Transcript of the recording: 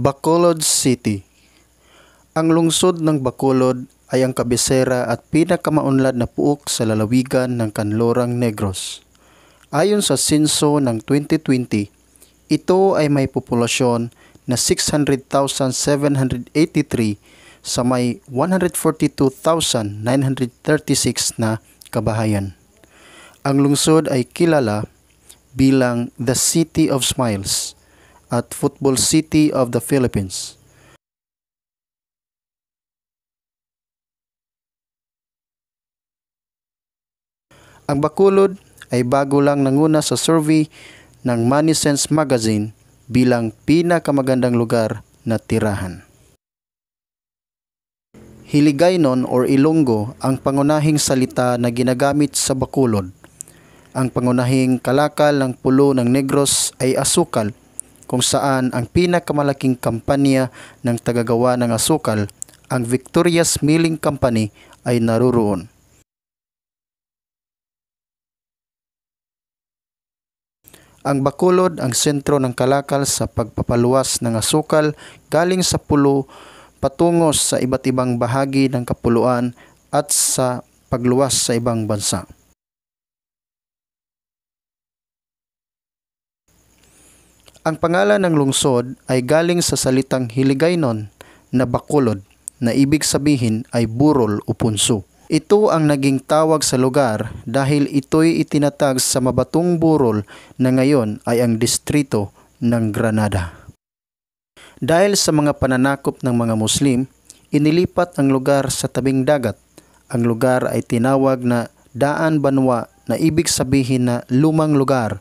Bacolod City Ang lungsod ng Bacolod ay ang kabisera at pinakamaunlad na puok sa lalawigan ng Kanlorang Negros. Ayon sa sinso ng 2020, ito ay may populasyon na 600,783 sa may 142,936 na kabahayan. Ang lungsod ay kilala bilang The City of Smiles – at Football City of the Philippines. Ang Bakulod ay bago lang nanguna sa survey ng Money Sense Magazine bilang pinakamagandang lugar na tirahan. Hiligaynon or Ilonggo ang pangunahing salita na ginagamit sa Bakulod. Ang pangunahing kalakal ng pulo ng Negros ay asukal kung saan ang pinakamalaking kampanya ng tagagawa ng asukal, ang Victoria's Milling Company ay naroroon. Ang Bacolod ang sentro ng kalakal sa pagpapaluwas ng asukal galing sa pulo patungo sa iba't ibang bahagi ng kapuluan at sa pagluwas sa ibang bansa. Ang pangalan ng lungsod ay galing sa salitang Hiligaynon na Bakulod na ibig sabihin ay burol o punso. Ito ang naging tawag sa lugar dahil ito'y itinatag sa mabatong burol na ngayon ay ang distrito ng Granada. Dahil sa mga pananakop ng mga Muslim, inilipat ang lugar sa tabing dagat. Ang lugar ay tinawag na Daan Banwa na ibig sabihin na lumang lugar